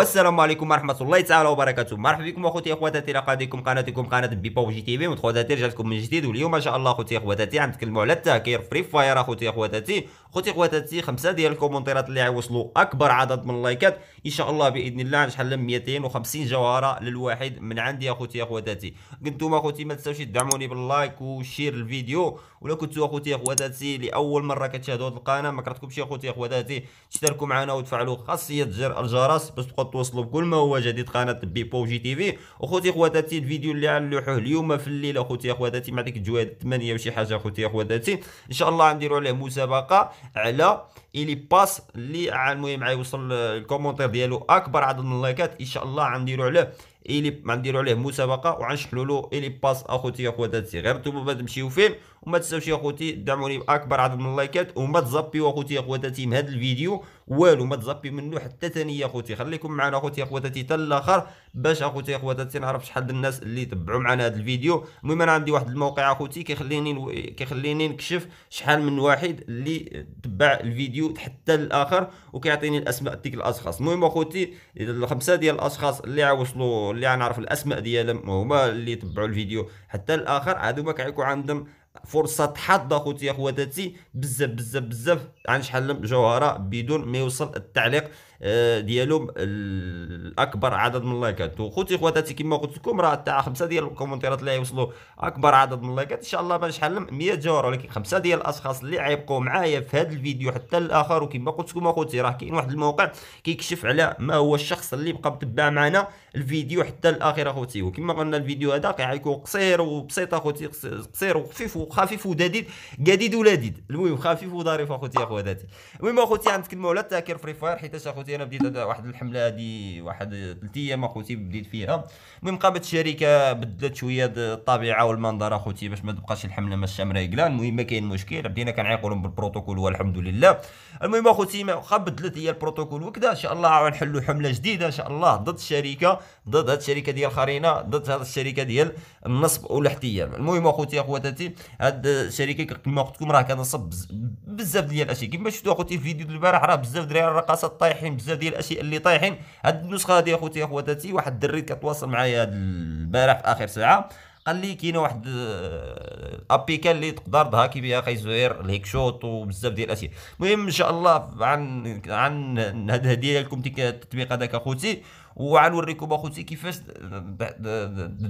السلام عليكم ورحمة الله تعالى وبركاته مرحبا بكم اخوتي اخواتاتي على قناتكم قناتكم قناة بيبا جي تي في مدخلاتي رجعتكم من جديد واليوم ان شاء الله اخوتي اخواتاتي غنتكلموا على التهكير فري فاير اخوتي اخواتاتي خوتي خواتاتي خمسه ديال الكومنتيرات اللي غيوصلوا اكبر عدد من اللايكات ان شاء الله باذن الله نشحل 250 جوهره للواحد من عندي اخوتي اخواتاتي كنتوما اخوتي ما تنساوش تدعموني باللايك وشير الفيديو ولا كنتو اخوتي اخواتاتي لاول مره كتشاهدوا هذه القناه ما كرهتكمش اخوتي اخواتاتي تشتركوا معنا وتفعلوا خاصيه جر الجرس باش تبقاو توصلوا بكل ما هو جديد قناه بيبو جي تي في اخوتي اخواتاتي الفيديو اللي غنلوحوه اليوم في الليل اخوتي اخواتاتي مع ديك الجواد 8 وشي حاجه اخوتي اخواتاتي ان شاء الله غنديروا عليه مسابقه على الي باس اللي المهم غيوصل الكومونتير ديالو اكبر عدد من اللايكات ان شاء الله غنديرو عليه الي غنديرو عليه مسابقه وغنشحلوا له الي باس اخوتي اخواتاتي غير نتوما ما تمشيو فين وما تنساوش اخوتي دعموني باكبر عدد من اللايكات وما تزبيو اخوتي اخواتاتي من هذا الفيديو والو ما تزبي منه حتى ثانيه اخوتي خليكم معنا اخوتي اخواتاتي حتى الاخر باش اخوتي اخواتاتي نعرف شحال الناس اللي تبعوا معنا هذا الفيديو المهم انا عندي واحد الموقع اخوتي كيخليني كيخليني نكشف شحال من واحد اللي تبع الفيديو كيوت حتى للاخر وكيعطيني الاسماء ديك الاشخاص المهم اخوتي الخمسه ديال الاشخاص اللي وصلوا اللي غنعرف الاسماء ديالهم هما اللي تبعوا الفيديو حتى للاخر عاد هما كيكون عندهم فرصه حظ اخوتي اخواتاتي بزاف بزاف بزاف عن شحال جوهره بدون ما يوصل التعليق آه، ديالهم الاكبر عدد من اللايكات وخوتي خواتاتي كما قلت لكم راه تاع خمسه ديال الكومنتيرات اللي يوصلوا اكبر عدد من اللايكات ان شاء الله باش نحل 100 جوار ولكن خمسه ديال الاشخاص اللي عيبقوا معايا في هذا الفيديو حتى الاخر وكما قلت لكم اخوتي راه كاين واحد الموقع كيكشف على ما هو الشخص اللي بقى متبع معنا الفيديو حتى الاخر اخوتي وكما قلنا الفيديو هذا غيكون قصير وبسيط اخوتي قصير وخفيف وخفيف ودديد جديد ولذيذ المهم خفيف وظريف اخوتي اخواتي المهم اخوتي غنتكلموا على التاكير فري فاير حيت اخوتي خوتي انا بديت واحد الحمله هذه واحد ثلاث ايام اخوتي بديت فيها المهم قامت الشركه بدلت شويه الطبيعه والمنظر اخوتي باش ما تبقاش الحمله ماشيه مرايقله المهم ما كاين مشكل بدينا كنعيقوا لهم بالبروتوكول والحمد لله المهم اخوتي واخا بدلت هي البروتوكول وكذا ان شاء الله غنحلوا حمله جديده ان شاء الله ضد الشركه ضد هذه الشركه ديال خرينا ضد هذه الشركه ديال النصب والاحتيال المهم اخوتي اخواتاتي هاد الشركه كما قلت لكم راه كنصب بزاف ديال الاشياء كما شفتوا اخوتي في ديال البارح راه بزاف دراري الرقصات طايحين بزاف ديال الاشياء اللي طايحين هاد النسخه هادي اخوتي اخواتاتي واحد الدري كتواصل معايا هاد البارح في اخر ساعه قال لي كاينه واحد الابيكا آه، اللي تقدر تهاكي بها زهير الهيك شوت وبزاف ديال الاشياء المهم ان شاء الله عن عن هاد الهديه لكم التطبيق هذاك اخوتي وغنوريكم اخوتي كيفاش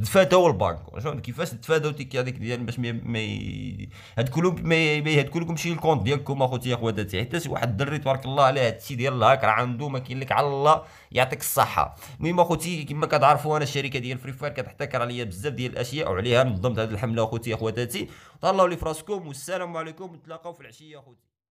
تفاداو البنك شنو كيفاش تفاداو تيك هذيك ديال باش ما يهدكلكم ما شي الكونت ديالكم اخوتي اخواتاتي حتى واحد الدري تبارك الله عليه هادشي ديال الهاك راه عنده ما كاين لك على الله يعطيك الصحه المهم اخوتي كما كتعرفوا انا الشركه ديال فري فاير كتحتكر عليا بزاف ديال الاشياء وعليها نظمت هذه الحمله اخوتي اخواتاتي تهلاو لي فراسكم والسلام عليكم نتلاقاو في العشيه اخوتي